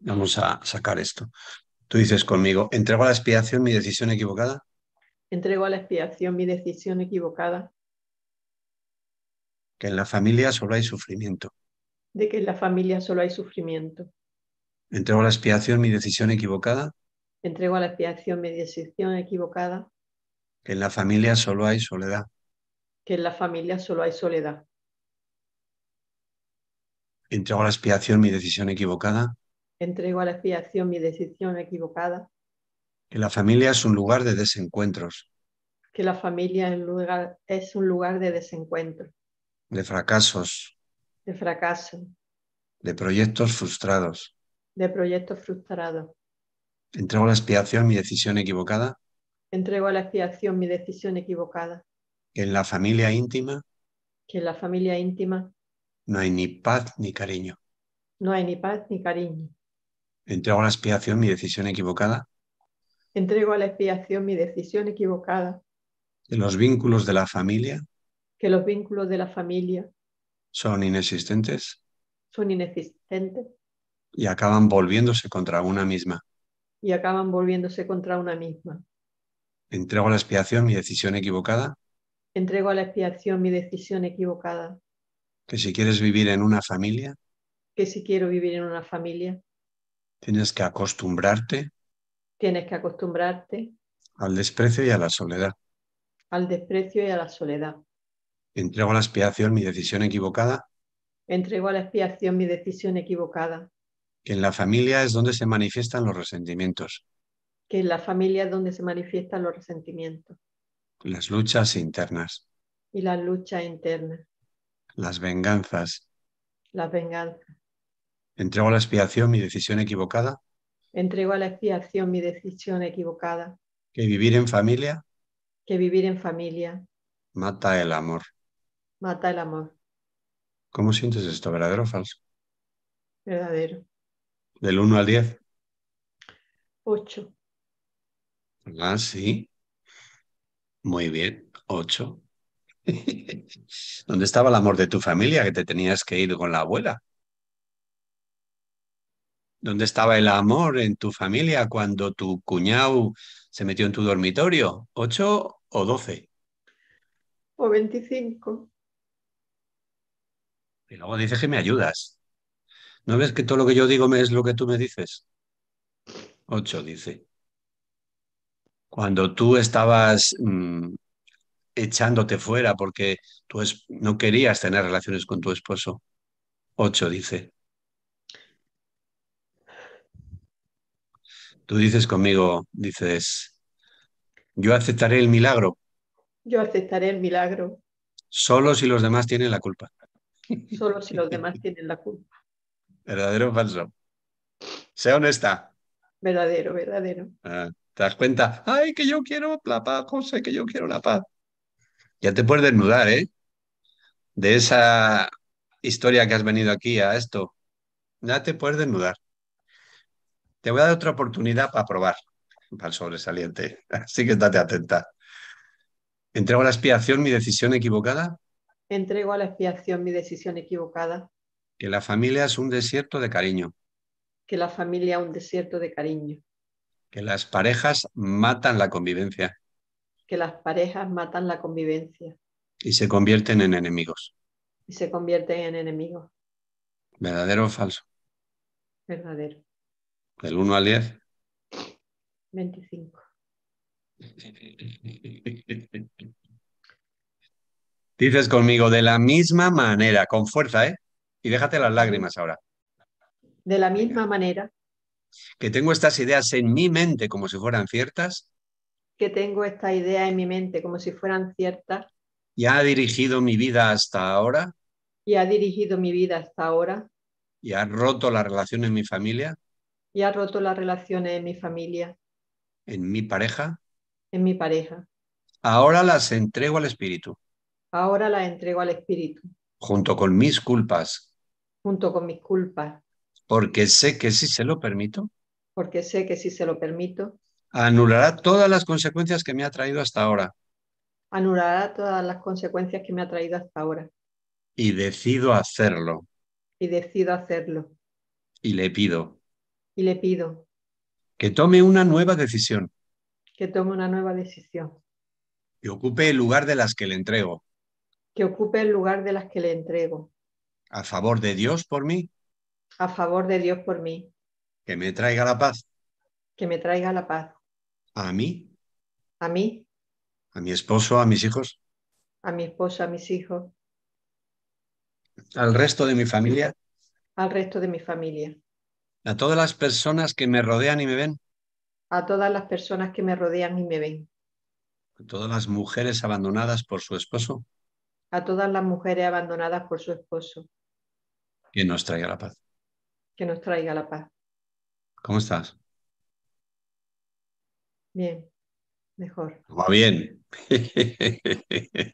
vamos a sacar esto. Tú dices conmigo, ¿entrego a la expiación mi decisión equivocada?
Entrego a la expiación mi decisión equivocada.
Que en la familia solo hay sufrimiento.
De que en la familia solo hay sufrimiento.
Entrego a la expiación mi decisión equivocada.
Entrego a la expiación mi decisión equivocada.
Que en la familia solo hay soledad.
Que en la familia solo hay soledad.
Entrego a la expiación mi decisión equivocada.
Entrego a la expiación mi decisión equivocada.
Que la familia es un lugar de desencuentros.
Que la familia es un lugar, de desencuentro.
De fracasos.
De fracaso.
De proyectos frustrados.
De proyectos frustrados.
Entrego a la expiación mi decisión equivocada.
Entrego a la expiación mi decisión equivocada.
Que en la familia íntima.
Que en la familia íntima.
No hay ni paz ni cariño.
No hay ni paz ni cariño.
Entrego a la expiación mi decisión equivocada.
Entrego a la expiación mi decisión equivocada.
Que los vínculos de la familia.
Que los vínculos de la familia.
Son inexistentes.
Son inexistentes.
Y acaban volviéndose contra una misma.
Y acaban volviéndose contra una misma.
Entrego a la expiación mi decisión equivocada.
Entrego a la expiación mi decisión equivocada.
Que si quieres vivir en una familia.
Que si quiero vivir en una familia.
Tienes que acostumbrarte.
Tienes que acostumbrarte.
Al desprecio y a la soledad.
Al desprecio y a la soledad.
Entrego a la expiación mi decisión equivocada.
Entrego a la expiación mi decisión equivocada.
Que en la familia es donde se manifiestan los resentimientos.
Que en la familia es donde se manifiestan los resentimientos.
Las luchas internas.
Y las luchas internas.
Las venganzas.
Las venganzas.
Entrego a la expiación mi decisión equivocada.
Entrego a la expiación mi decisión equivocada.
Que vivir en familia.
Que vivir en familia.
Mata el amor.
Mata el amor.
¿Cómo sientes esto, verdadero o falso?
Verdadero.
Del 1 al 10. 8. Ah, sí. Muy bien, 8. ¿Dónde estaba el amor de tu familia que te tenías que ir con la abuela? ¿Dónde estaba el amor en tu familia cuando tu cuñado se metió en tu dormitorio? ¿Ocho o doce?
O veinticinco.
Y luego dices que me ayudas. ¿No ves que todo lo que yo digo es lo que tú me dices? Ocho, dice. Cuando tú estabas mm, echándote fuera porque tú no querías tener relaciones con tu esposo. Ocho, dice. Tú dices conmigo, dices, yo aceptaré el milagro.
Yo aceptaré el milagro.
Solo si los demás tienen la culpa.
Solo si los demás tienen la culpa.
¿Verdadero o falso? Sea honesta.
Verdadero, verdadero.
Ah, ¿Te das cuenta? Ay, que yo quiero la paz, José, que yo quiero la paz. Ya te puedes desnudar, ¿eh? De esa historia que has venido aquí a esto. Ya te puedes desnudar. Te voy a dar otra oportunidad para probar, para el sobresaliente. Así que estate atenta. ¿Entrego a la expiación mi decisión equivocada?
Entrego a la expiación mi decisión equivocada.
Que la familia es un desierto de cariño.
Que la familia es un desierto de cariño.
Que las parejas matan la convivencia.
Que las parejas matan la convivencia.
Y se convierten en enemigos.
Y se convierten en enemigos.
¿Verdadero o falso? Verdadero. Del 1 al 10.
25.
Dices conmigo, de la misma manera, con fuerza, ¿eh? Y déjate las lágrimas ahora.
De la misma manera.
Que tengo estas ideas en mi mente como si fueran ciertas.
Que tengo esta idea en mi mente como si fueran ciertas.
Y ha dirigido mi vida hasta ahora.
Y ha dirigido mi vida hasta ahora.
Y ha roto la relación en mi familia
y ha roto las relaciones en mi familia.
En mi pareja.
En mi pareja.
Ahora las entrego al Espíritu.
Ahora las entrego al Espíritu.
Junto con mis culpas.
Junto con mis culpas.
Porque sé que si se lo permito.
Porque sé que si se lo permito.
Anulará todas las consecuencias que me ha traído hasta ahora.
Anulará todas las consecuencias que me ha traído hasta ahora.
Y decido hacerlo.
Y decido hacerlo.
Y le pido.
Y le pido.
Que tome una nueva decisión.
Que tome una nueva decisión.
y ocupe el lugar de las que le entrego.
Que ocupe el lugar de las que le entrego.
A favor de Dios por mí.
A favor de Dios por mí.
Que me traiga la paz.
Que me traiga la paz. A mí. A mí.
A mi esposo, a mis hijos.
A mi esposo, a mis hijos.
Al resto de mi familia.
Al resto de mi familia
a todas las personas que me rodean y me ven,
a todas las personas que me rodean y me ven,
a todas las mujeres abandonadas por su esposo,
a todas las mujeres abandonadas por su esposo.
Que nos traiga la paz.
Que nos traiga la paz. ¿Cómo estás? Bien, mejor.
Va bien.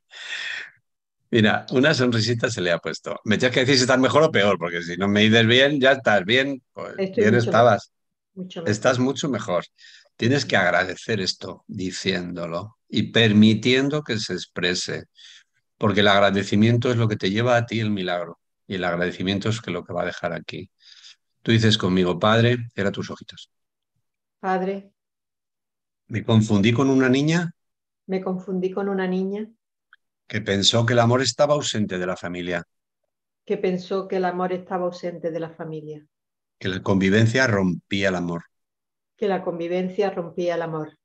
Mira, una sonrisita se le ha puesto. Me tienes que decir si estás mejor o peor, porque si no me dices bien, ya estás bien, pues bien estabas. Estás mucho mejor. Tienes que agradecer esto diciéndolo y permitiendo que se exprese, porque el agradecimiento es lo que te lleva a ti el milagro y el agradecimiento es que lo que va a dejar aquí. Tú dices conmigo, Padre, era tus ojitos. Padre. ¿Me confundí con una niña?
Me confundí con una niña
que pensó que el amor estaba ausente de la familia.
Que pensó que el amor estaba ausente de la familia.
Que la convivencia rompía el amor.
Que la convivencia rompía el amor.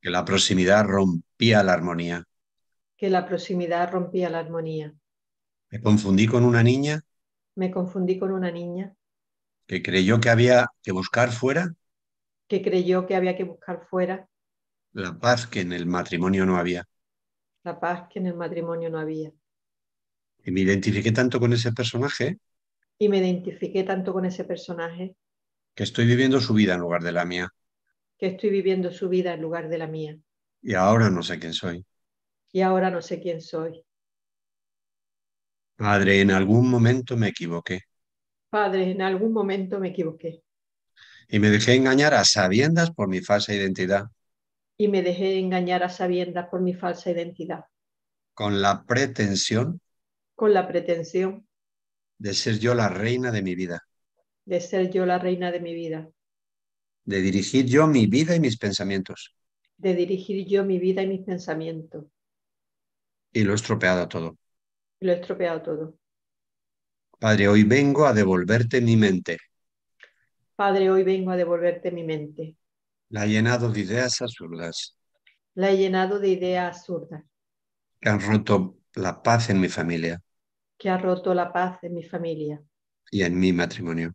Que la proximidad rompía la armonía.
Que la proximidad rompía la armonía.
Me confundí con una niña.
Me confundí con una niña.
Que creyó que había que buscar fuera.
Que creyó que había que buscar fuera.
La paz que en el matrimonio no había
la paz que en el matrimonio no había.
Y me identifiqué tanto con ese personaje.
Y me identifiqué tanto con ese personaje.
Que estoy viviendo su vida en lugar de la mía.
Que estoy viviendo su vida en lugar de la mía.
Y ahora no sé quién soy.
Y ahora no sé quién soy.
Padre, en algún momento me equivoqué.
Padre, en algún momento me equivoqué.
Y me dejé engañar a sabiendas por mi falsa identidad
y me dejé engañar a sabiendas por mi falsa identidad.
Con la pretensión.
Con la pretensión.
De ser yo la reina de mi vida.
De ser yo la reina de mi vida.
De dirigir yo mi vida y mis pensamientos.
De dirigir yo mi vida y mis pensamientos.
Y lo he estropeado todo.
Y lo he estropeado todo.
Padre, hoy vengo a devolverte mi mente.
Padre, hoy vengo a devolverte mi mente.
La llenado de ideas absurdas.
La he llenado de ideas absurdas.
Que han roto la paz en mi familia.
Que ha roto la paz en mi familia.
Y en mi matrimonio.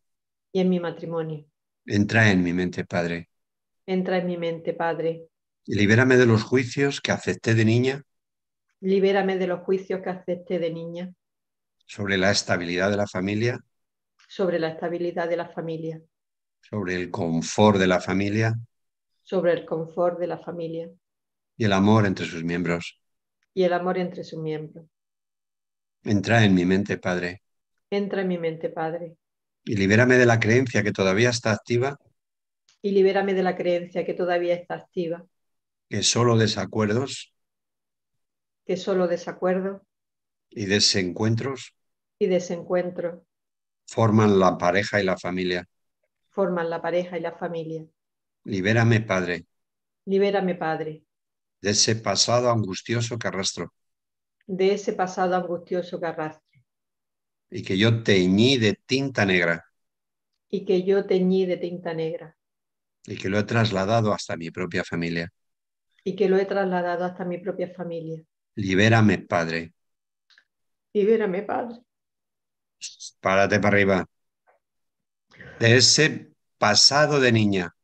Y en mi matrimonio.
Entra en mi mente, Padre.
Entra en mi mente, Padre.
Y libérame de los juicios que acepté de niña.
Libérame de los juicios que acepté de niña.
Sobre la estabilidad de la familia.
Sobre la estabilidad de la familia.
Sobre el confort de la familia
sobre el confort de la familia.
Y el amor entre sus miembros.
Y el amor entre sus miembros.
Entra en mi mente, Padre.
Entra en mi mente, Padre.
Y libérame de la creencia que todavía está activa.
Y libérame de la creencia que todavía está activa.
Que solo desacuerdos.
Que solo desacuerdos.
Y desencuentros.
Y desencuentros.
Forman la pareja y la familia.
Forman la pareja y la familia.
Libérame, Padre.
Libérame, Padre.
De ese pasado angustioso que arrastro.
De ese pasado angustioso que arrastro.
Y que yo teñí de tinta negra.
Y que yo teñí de tinta negra.
Y que lo he trasladado hasta mi propia familia.
Y que lo he trasladado hasta mi propia familia.
Libérame, Padre.
Libérame, Padre.
Párate para arriba. De ese pasado de niña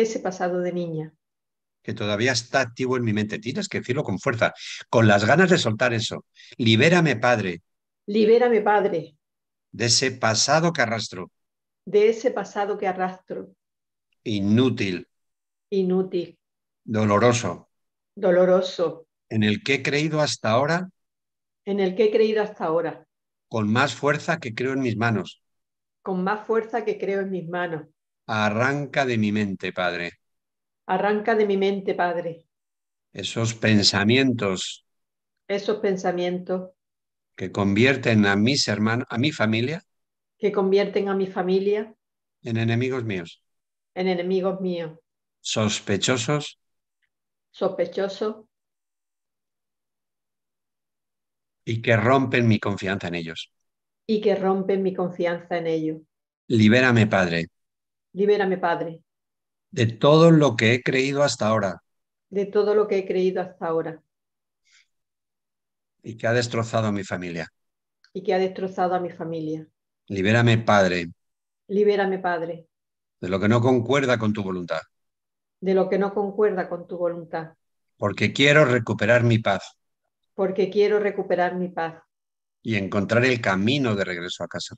ese pasado de niña.
Que todavía está activo en mi mente. Tienes que decirlo con fuerza, con las ganas de soltar eso. Libérame, Padre.
Libérame, Padre.
De ese pasado que arrastro.
De ese pasado que arrastro.
Inútil.
Inútil.
Doloroso.
Doloroso.
En el que he creído hasta ahora.
En el que he creído hasta ahora.
Con más fuerza que creo en mis manos.
Con más fuerza que creo en mis manos.
Arranca de mi mente, Padre.
Arranca de mi mente, Padre.
Esos pensamientos.
Esos pensamientos.
Que convierten a mis hermanos, a mi familia.
Que convierten a mi familia.
En enemigos míos.
En enemigos míos.
Sospechosos.
Sospechosos.
Y que rompen mi confianza en ellos.
Y que rompen mi confianza en ellos.
Libérame, Padre.
Libérame, Padre.
De todo lo que he creído hasta ahora.
De todo lo que he creído hasta ahora.
Y que ha destrozado a mi familia.
Y que ha destrozado a mi familia.
Libérame, Padre.
Libérame, Padre.
De lo que no concuerda con tu voluntad.
De lo que no concuerda con tu voluntad.
Porque quiero recuperar mi paz.
Porque quiero recuperar mi paz.
Y encontrar el camino de regreso a casa.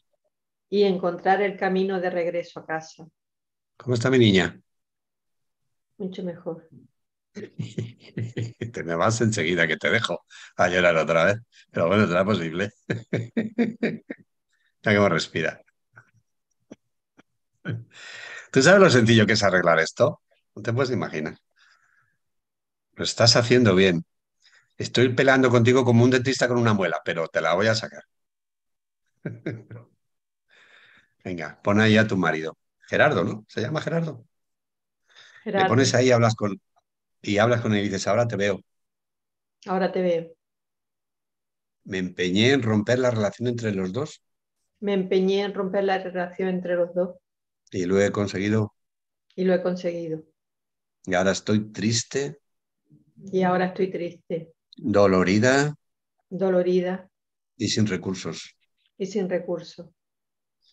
Y encontrar el camino de regreso a casa.
¿Cómo está mi niña?
Mucho mejor.
te me vas enseguida que te dejo a llorar otra vez, pero bueno, será posible. ya que me respira. ¿Tú sabes lo sencillo que es arreglar esto? No te puedes imaginar. Lo estás haciendo bien. Estoy pelando contigo como un dentista con una muela, pero te la voy a sacar. Venga, pon ahí a tu marido. Gerardo, ¿no? Se llama Gerardo. Te pones ahí hablas con, y hablas con él y dices, ahora te veo.
Ahora te veo.
Me empeñé en romper la relación entre los dos.
Me empeñé en romper la relación entre los dos.
Y lo he conseguido.
Y lo he conseguido.
Y ahora estoy
triste. Y ahora estoy triste.
Dolorida.
Dolorida.
Y sin recursos.
Y sin recursos.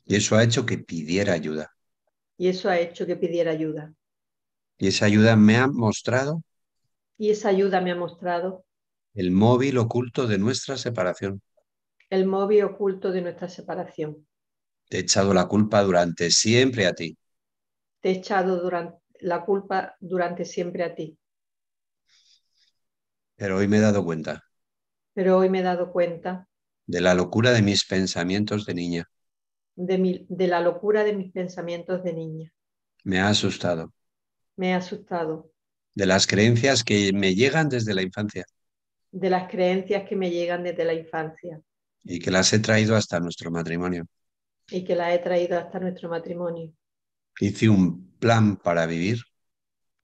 Y eso ha hecho que pidiera ayuda.
Y eso ha hecho que pidiera ayuda.
¿Y esa ayuda me ha mostrado?
Y esa ayuda me ha mostrado.
El móvil oculto de nuestra separación.
El móvil oculto de nuestra separación.
Te he echado la culpa durante siempre a ti.
Te he echado la culpa durante siempre a ti.
Pero hoy me he dado cuenta.
Pero hoy me he dado cuenta.
De la locura de mis pensamientos de niña
de, de la locura de mis pensamientos de niña.
Me ha asustado.
Me ha asustado.
De las creencias que me llegan desde la infancia.
De las creencias que me llegan desde la infancia.
Y que las he traído hasta nuestro matrimonio.
Y que las he traído hasta nuestro matrimonio.
Hice un plan para vivir.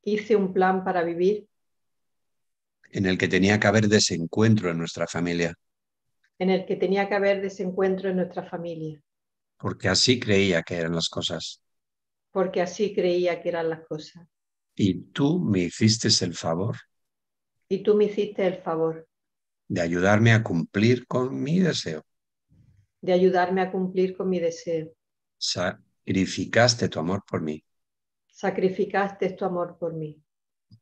Hice un plan para vivir.
En el que tenía que haber desencuentro en nuestra familia.
En el que tenía que haber desencuentro en nuestra familia
porque así creía que eran las cosas.
Porque así creía que eran las cosas.
Y tú me hiciste el favor.
Y tú me hiciste el favor.
De ayudarme a cumplir con mi deseo.
De ayudarme a cumplir con mi deseo.
Sacrificaste tu amor por mí.
Sacrificaste tu amor por mí.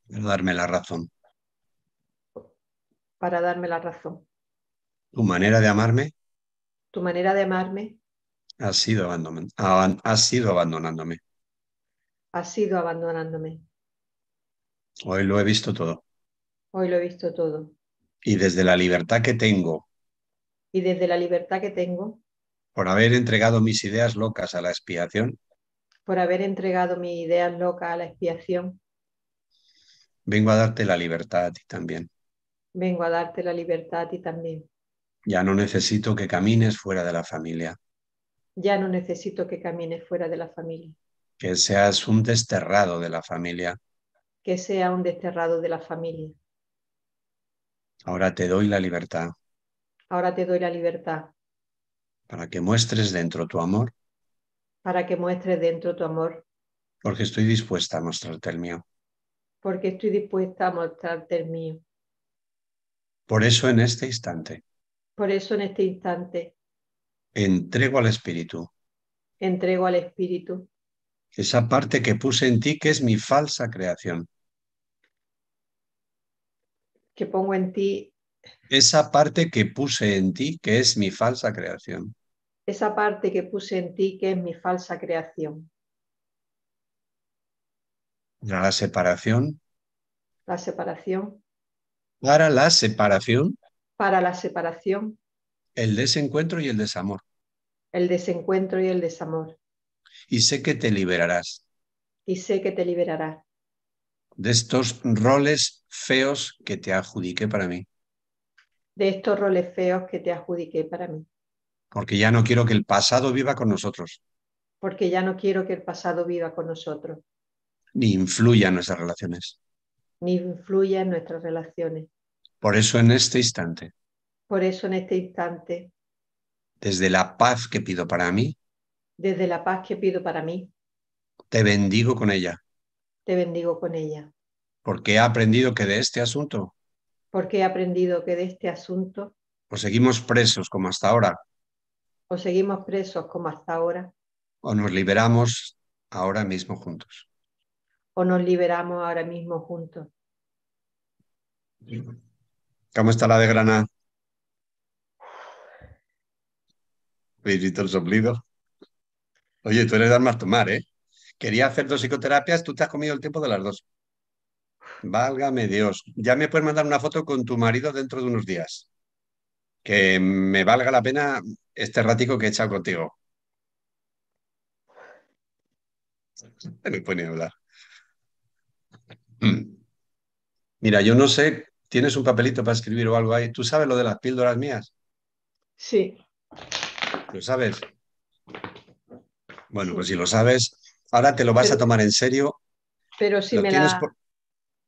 Para darme la razón.
Para darme la razón.
Tu manera de amarme.
Tu manera de amarme.
Has sido ha abandonándome.
Ha sido abandonándome.
Hoy lo he visto todo.
Hoy lo he visto todo.
Y desde la libertad que tengo.
Y desde la libertad que tengo.
Por haber entregado mis ideas locas a la expiación.
Por haber entregado mis ideas locas a la expiación.
Vengo a darte la libertad a ti también.
Vengo a darte la libertad a ti también.
Ya no necesito que camines fuera de la familia.
Ya no necesito que camines fuera de la familia.
Que seas un desterrado de la familia.
Que sea un desterrado de la familia.
Ahora te doy la libertad.
Ahora te doy la libertad.
Para que muestres dentro tu amor.
Para que muestres dentro tu amor.
Porque estoy dispuesta a mostrarte el mío.
Porque estoy dispuesta a mostrarte el mío.
Por eso en este instante.
Por eso en este instante.
Entrego al Espíritu.
Entrego al Espíritu.
Esa parte que puse en ti que es mi falsa creación.
Que pongo en ti.
Esa parte que puse en ti que es mi falsa creación.
Esa parte que puse en ti que es mi falsa creación.
Para la separación.
La separación.
Para la separación.
Para la separación.
El desencuentro y el desamor
el desencuentro y el desamor.
Y sé que te liberarás.
Y sé que te liberarás.
De estos roles feos que te adjudiqué para mí.
De estos roles feos que te adjudiqué para mí.
Porque ya no quiero que el pasado viva con nosotros.
Porque ya no quiero que el pasado viva con nosotros.
Ni influya en nuestras relaciones.
Ni influya en nuestras relaciones.
Por eso en este instante.
Por eso en este instante
desde la paz que pido para mí,
desde la paz que pido para mí,
te bendigo con ella.
Te bendigo con ella.
Porque he aprendido que de este asunto.
Porque he aprendido que de este asunto.
O seguimos presos como hasta ahora.
O seguimos presos como hasta ahora.
O nos liberamos ahora mismo juntos.
O nos liberamos ahora mismo juntos.
¿Cómo está la de Granada? visitó el soplido? Oye, tú eres de armas tomar, ¿eh? Quería hacer dos psicoterapias, tú te has comido el tiempo de las dos. Válgame Dios. Ya me puedes mandar una foto con tu marido dentro de unos días. Que me valga la pena este ratico que he echado contigo. Me pone a hablar. Mm. Mira, yo no sé, ¿tienes un papelito para escribir o algo ahí? ¿Tú sabes lo de las píldoras mías? Sí. ¿Lo sabes? Bueno, pues si lo sabes, ahora te lo vas a tomar en serio.
Pero si me la... Por...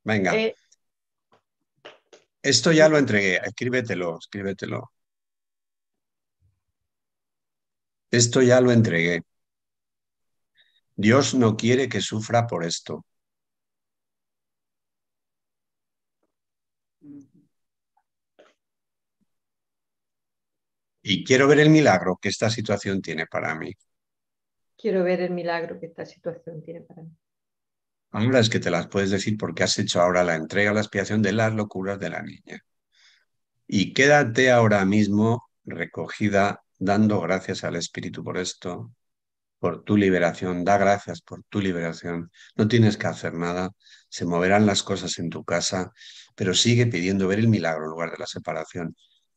Venga. Eh. Esto ya lo entregué, escríbetelo, escríbetelo. Esto ya lo entregué. Dios no quiere que sufra por esto. y quiero ver el milagro que esta situación tiene para mí.
Quiero ver el milagro que esta situación tiene para mí.
Ahora es que te las puedes decir porque has hecho ahora la entrega la expiación de las locuras de la niña. Y quédate ahora mismo recogida dando gracias al Espíritu por esto, por tu liberación, da gracias por tu liberación. No tienes que hacer nada, se moverán las cosas en tu casa, pero sigue pidiendo ver el milagro en lugar de la separación.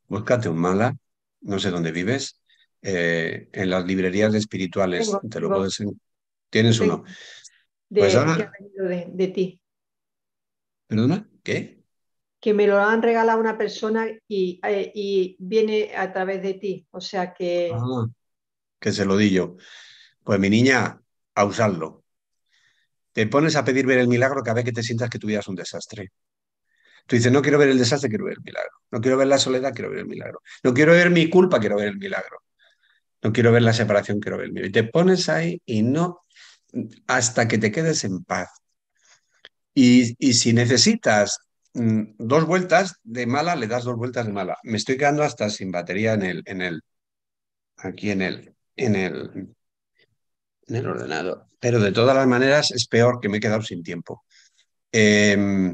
Búscate un mala no sé dónde vives, eh, en las librerías espirituales, te lo puedes... Tienes uno.
De, pues ahora... de, de ti.
¿Perdona? ¿Qué?
Que me lo han regalado una persona y, eh, y viene a través de ti. O sea que.
Ah, que se lo di yo. Pues mi niña, a usarlo. Te pones a pedir ver el milagro cada vez que te sientas que tuvieras un desastre. Tú dices, no quiero ver el desastre, quiero ver el milagro. No quiero ver la soledad, quiero ver el milagro. No quiero ver mi culpa, quiero ver el milagro. No quiero ver la separación, quiero ver el milagro. Y te pones ahí y no, hasta que te quedes en paz. Y, si necesitas mm, dos vueltas de mala, le das dos vueltas de mala. Me estoy quedando hasta sin batería en el, en el, aquí en el, en el, en el ordenador. Pero de todas las maneras es peor que me he quedado sin tiempo. Eh,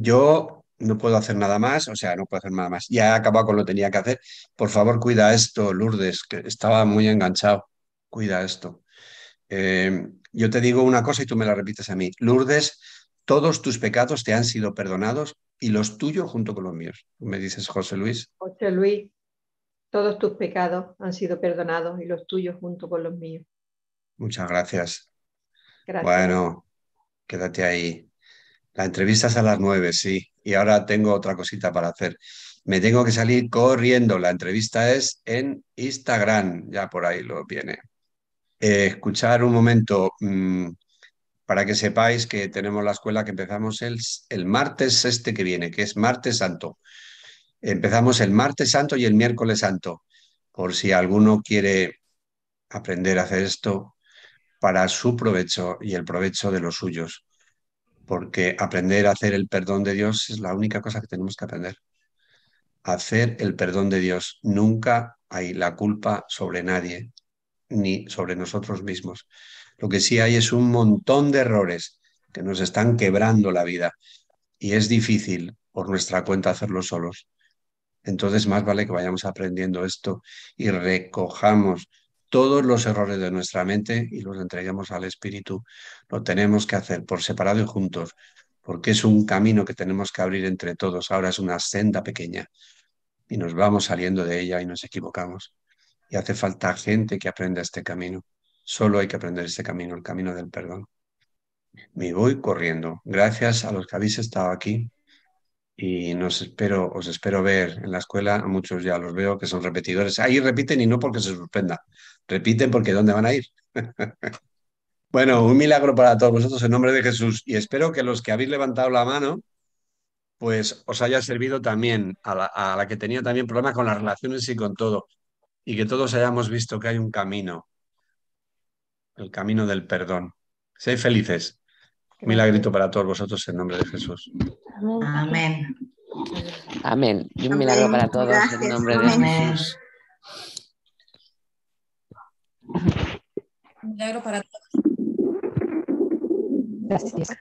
yo no puedo hacer nada más, o sea, no puedo hacer nada más. Ya he acabado con lo tenía que hacer. Por favor, cuida esto, Lourdes, que estaba muy enganchado. Cuida esto. Eh, yo te digo una cosa y tú me la repites a mí. Lourdes, todos tus pecados te han sido perdonados y los tuyos junto con los míos. Me dices, José Luis.
José Luis, todos tus pecados han sido perdonados y los tuyos junto con los míos.
Muchas Gracias. Bueno, quédate ahí. La entrevista es a las nueve, sí. Y ahora tengo otra cosita para hacer. Me tengo que salir corriendo. La entrevista es en Instagram. Ya por ahí lo viene. Eh, escuchar un momento mm, para que sepáis que tenemos la escuela que empezamos el, el martes este que viene, que es martes santo. Empezamos el martes santo y el miércoles santo. Por si alguno quiere aprender a hacer esto para su provecho y el provecho de los suyos porque aprender a hacer el perdón de Dios es la única cosa que tenemos que aprender. Hacer el perdón de Dios. Nunca hay la culpa sobre nadie, ni sobre nosotros mismos. Lo que sí hay es un montón de errores que nos están quebrando la vida y es difícil por nuestra cuenta hacerlo solos. Entonces más vale que vayamos aprendiendo esto y recojamos todos los errores de nuestra mente y los entreguemos al Espíritu. Lo tenemos que hacer por separado y juntos, porque es un camino que tenemos que abrir entre todos. Ahora es una senda pequeña y nos vamos saliendo de ella y nos equivocamos. Y hace falta gente que aprenda este camino. Solo hay que aprender este camino, el camino del perdón. Me voy corriendo. Gracias a los que habéis estado aquí y nos espero, os espero ver en la escuela. A muchos ya los veo que son repetidores. Ahí repiten y no porque se sorprenda, repiten porque ¿dónde van a ir? bueno, un milagro para todos vosotros en nombre de Jesús y espero que los que habéis levantado la mano pues os haya servido también a la, que tenía también problemas con las relaciones y con todo y que todos hayamos visto que hay un camino, el camino del perdón. Seis felices. un Milagrito para todos vosotros en nombre de Jesús.
Amén. Amén. Y un milagro para todos en el nombre de Jesús. Un milagro para
todos. Gracias.